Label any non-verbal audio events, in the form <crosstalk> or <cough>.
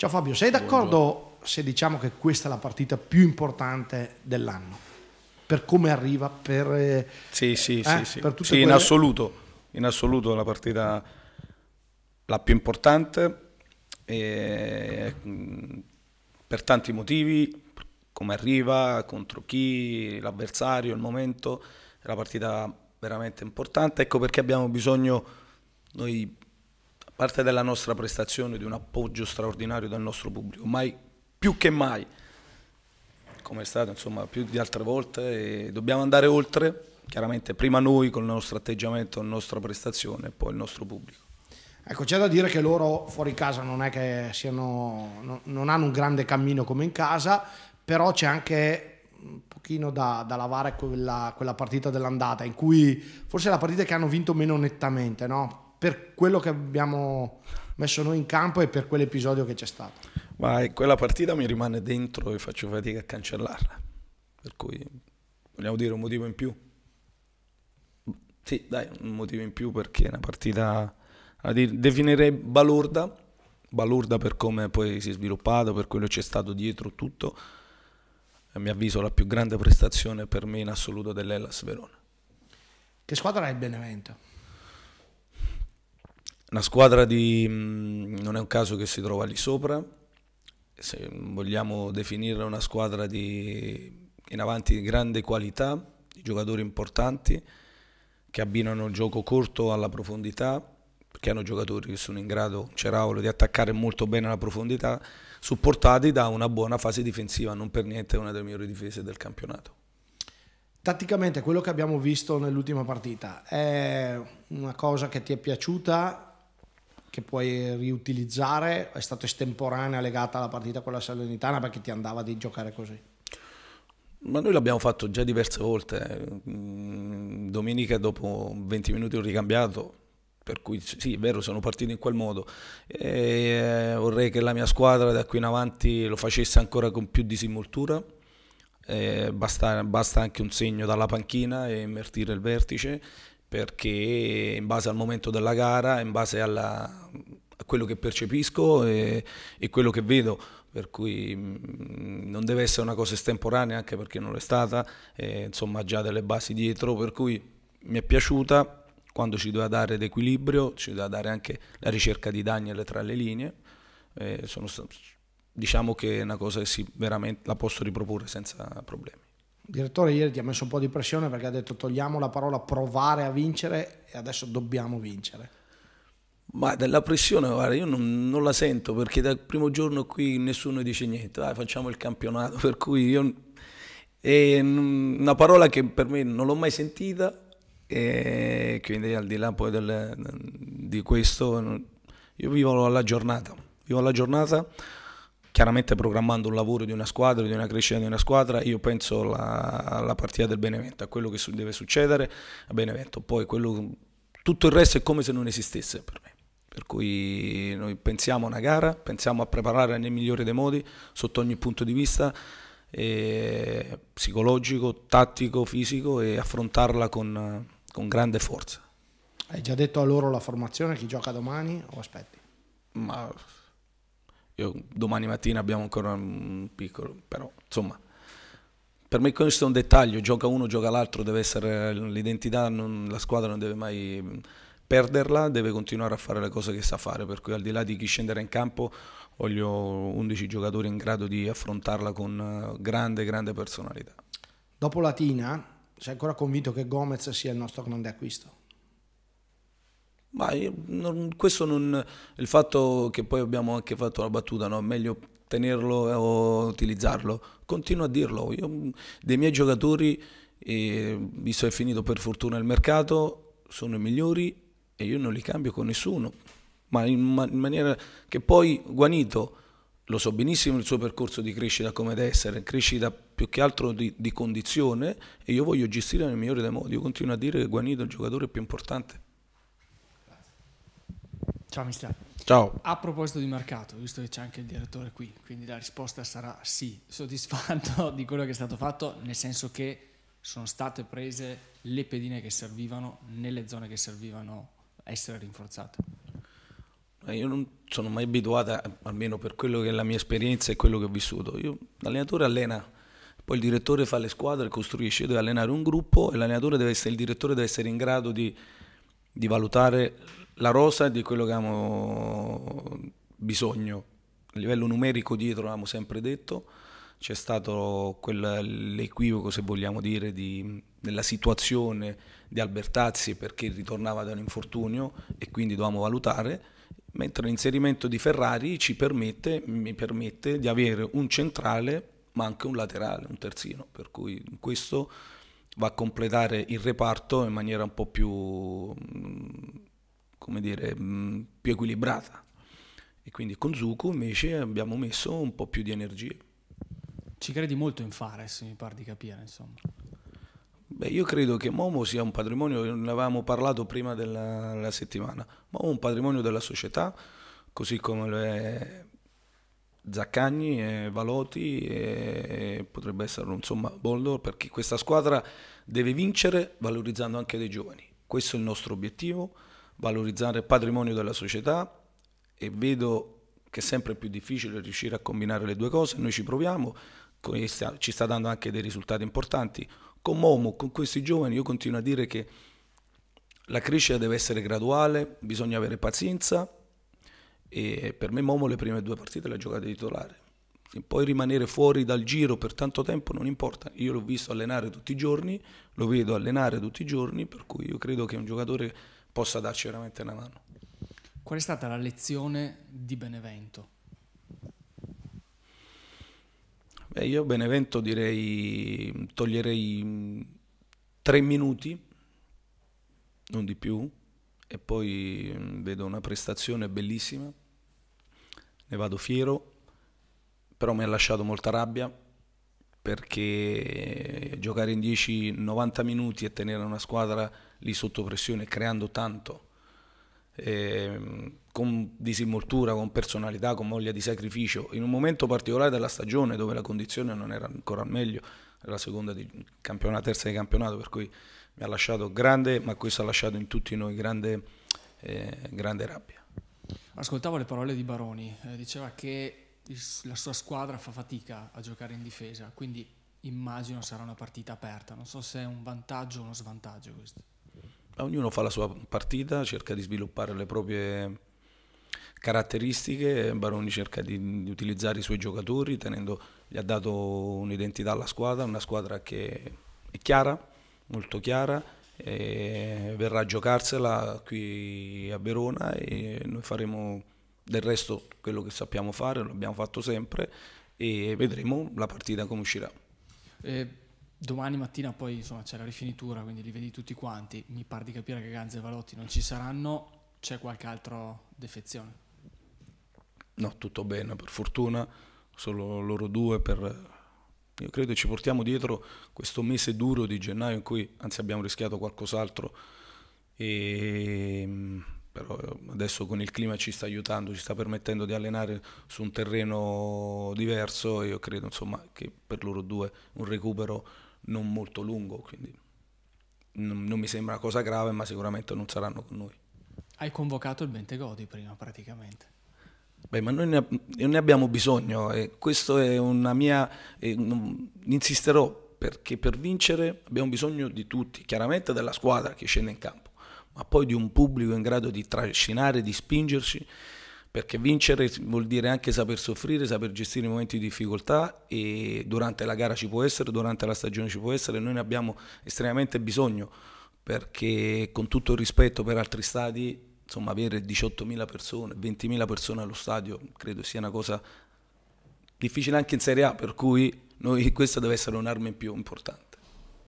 Ciao Fabio, sei d'accordo se diciamo che questa è la partita più importante dell'anno? Per come arriva, per... Eh, sì, sì, eh, sì, sì. Per sì quelle... in assoluto, in assoluto la partita la più importante e, mm, per tanti motivi, come arriva, contro chi, l'avversario, il momento, è la partita veramente importante, ecco perché abbiamo bisogno noi parte della nostra prestazione, di un appoggio straordinario dal nostro pubblico, mai più che mai, come è stato insomma più di altre volte, dobbiamo andare oltre, chiaramente prima noi con il nostro atteggiamento, la nostra prestazione e poi il nostro pubblico. Ecco, c'è da dire che loro fuori casa non è che siano, non hanno un grande cammino come in casa, però c'è anche un pochino da, da lavare quella, quella partita dell'andata, in cui forse è la partita che hanno vinto meno nettamente, no? per quello che abbiamo messo noi in campo e per quell'episodio che c'è stato. Ma quella partita mi rimane dentro e faccio fatica a cancellarla. Per cui vogliamo dire un motivo in più? Sì, dai, un motivo in più perché è una partita a definirei balorda, balorda per come poi si è sviluppato, per quello che c'è stato dietro tutto. A mio avviso la più grande prestazione per me in assoluto dell'Ellas Verona. Che squadra è il Benevento? Una squadra di... Mm, non è un caso che si trova lì sopra, se vogliamo definirla una squadra di, in avanti di grande qualità, di giocatori importanti che abbinano il gioco corto alla profondità, perché hanno giocatori che sono in grado, Ceraulo, di attaccare molto bene alla profondità, supportati da una buona fase difensiva, non per niente una delle migliori difese del campionato. Tatticamente quello che abbiamo visto nell'ultima partita è una cosa che ti è piaciuta che puoi riutilizzare è stata estemporanea legata alla partita con la Salernitana perché ti andava di giocare così? Ma noi l'abbiamo fatto già diverse volte. Mm, domenica dopo 20 minuti ho ricambiato, per cui sì, è vero, sono partito in quel modo. E eh, vorrei che la mia squadra da qui in avanti lo facesse ancora con più disinvoltura, eh, Basta, basta, anche un segno dalla panchina e invertire il vertice perché in base al momento della gara, in base alla, a quello che percepisco e, e, quello che vedo, per cui mh, mm, non deve essere una cosa estemporanea anche perché non è stata, e, insomma già delle basi dietro, per cui mi è piaciuta quando ci doveva dare d'equilibrio, ci doveva dare anche la ricerca di Daniel tra le linee, e, sono, diciamo che è una cosa che si, veramente la posso riproporre senza problemi. Il direttore ieri ti ha messo un po' di pressione perché ha detto togliamo la parola provare a vincere e adesso dobbiamo vincere. Ma della pressione, guarda, io non, non la sento perché dal primo giorno qui nessuno dice niente, dai facciamo il campionato, <laughs> per cui io... È una parola che per me non l'ho mai sentita e quindi al di là poi del, di questo io vivo alla giornata, vivo alla giornata chiaramente programmando un lavoro di una squadra, di una crescita di una squadra, io penso alla, alla partita del Benevento, a quello che deve succedere a Benevento, poi quello, tutto il resto è come se non esistesse per me. Per cui noi pensiamo a una gara, pensiamo a preparare nel migliore dei modi, sotto ogni punto di vista, eh, psicologico, tattico, fisico e affrontarla con, con grande forza. Hai già detto a loro la formazione, chi gioca domani o aspetti? Ma io domani mattina abbiamo ancora un piccolo, però insomma, per me questo è un dettaglio, gioca uno, gioca l'altro, deve essere l'identità, la squadra non deve mai perderla, deve continuare a fare le cose che sa fare, per cui al di là di chi scenderà in campo voglio 11 giocatori in grado di affrontarla con grande, grande personalità. Dopo Latina, sei ancora convinto che Gomez sia il nostro grande acquisto? Ma io, non, questo non... Il fatto che poi abbiamo anche fatto una battuta, no? meglio tenerlo o utilizzarlo, continuo a dirlo. Io, dei miei giocatori, eh, visto che è finito per fortuna il mercato, sono i migliori e io non li cambio con nessuno. Ma in, in maniera che poi Guanito lo so benissimo il suo percorso di crescita come deve essere, crescita più che altro di, di condizione e io voglio gestire nel migliore dei modi. Io continuo a dire che Guanito è il giocatore più importante Ciao mister. Ciao. A proposito di mercato, visto che c'è anche il direttore qui, quindi la risposta sarà sì, soddisfatto <laughs> di quello che è stato fatto, nel senso che sono state prese le pedine che servivano nelle zone che servivano essere rinforzate. Eh, io non sono mai abituato, almeno per quello che è la mia esperienza e quello che ho vissuto. Io, l'allenatore allena poi il direttore fa le squadre, costruisce, deve allenare un gruppo e l'allenatore deve essere, il direttore deve essere in grado di di valutare la rosa e di quello che abbiamo bisogno. A livello numerico dietro l'abbiamo sempre detto, c'è stato quel, l'equivoco, se vogliamo dire, di, della situazione di Albertazzi perché ritornava da un infortunio e quindi dovevamo valutare, mentre l'inserimento di Ferrari ci permette, mi permette di avere un centrale ma anche un laterale, un terzino, per cui questo va a completare il reparto in maniera un po' più, mm, come dire, mm, più equilibrata. E quindi con Zuko invece abbiamo messo un po' più di energie. Ci credi molto in Fares, mi pare di capire, insomma. Beh, io credo che Momo sia un patrimonio, ne avevamo parlato prima della, della settimana, Momo è un patrimonio della società, così come lo è Zaccagni e Valoti e potrebbe essere insomma Boldor perché questa squadra deve vincere valorizzando anche dei giovani. Questo è il nostro obiettivo, valorizzare il patrimonio della società e vedo che è sempre più difficile riuscire a combinare le due cose, noi ci proviamo, ci sta dando anche dei risultati importanti. Con Momo, con questi giovani, io continuo a dire che la crescita deve essere graduale, bisogna avere pazienza, e per me Momo le prime due partite le ha giocate titolare. E poi rimanere fuori dal giro per tanto tempo non importa, io l'ho visto allenare tutti i giorni, lo vedo allenare tutti i giorni, per cui io credo che un giocatore possa darci veramente una mano. Qual è stata la lezione di Benevento? Beh, io Benevento direi toglierei mm, tre minuti, non di più, e poi mm, vedo una prestazione bellissima ne vado fiero, però mi ha lasciato molta rabbia perché giocare in 10 90 minuti e tenere una squadra lì sotto pressione creando tanto eh, con disinvoltura, con personalità, con voglia di sacrificio in un momento particolare della stagione dove la condizione non era ancora al meglio era la seconda di campionato, terza di campionato per cui mi ha lasciato grande ma questo ha lasciato in tutti noi grande, eh, grande rabbia Ascoltavo le parole di Baroni, eh, diceva che il, la sua squadra fa fatica a giocare in difesa, quindi immagino sarà una partita aperta. Non so se è un vantaggio o uno svantaggio questo. Ognuno fa la sua partita, cerca di sviluppare le proprie caratteristiche, Baroni cerca di, di utilizzare i suoi giocatori, tenendo, gli ha dato un'identità alla squadra, una squadra che è chiara, molto chiara, verrà a giocarsela qui a Verona e noi faremo del resto quello che sappiamo fare, lo abbiamo fatto sempre e vedremo la partita come uscirà. Eh, domani mattina poi insomma, c'è la rifinitura, quindi li vedi tutti quanti, mi pare di capire che Ganze e Valotti non ci saranno, c'è qualche altra defezione? No, tutto bene, per fortuna, solo loro due per io credo ci portiamo dietro questo mese duro di gennaio in cui anzi abbiamo rischiato qualcos'altro, e, ehm, però adesso con il clima ci sta aiutando, ci sta permettendo di allenare su un terreno diverso io credo insomma, che per loro due un recupero non molto lungo, quindi non, non mi sembra una cosa grave ma sicuramente non saranno con noi. Hai convocato il Bentegodi prima praticamente. Beh, ma noi ne, abbiamo bisogno e questa è una mia... Eh, insisterò perché per vincere abbiamo bisogno di tutti, chiaramente della squadra che scende in campo, ma poi di un pubblico in grado di trascinare, di spingerci, perché vincere vuol dire anche saper soffrire, saper gestire i momenti di difficoltà e durante la gara ci può essere, durante la stagione ci può essere, noi ne abbiamo estremamente bisogno perché con tutto il rispetto per altri stati insomma, avere 18.000 persone, 20.000 persone allo stadio, credo sia una cosa difficile anche in Serie A, per cui noi, questa deve essere un'arma in più importante.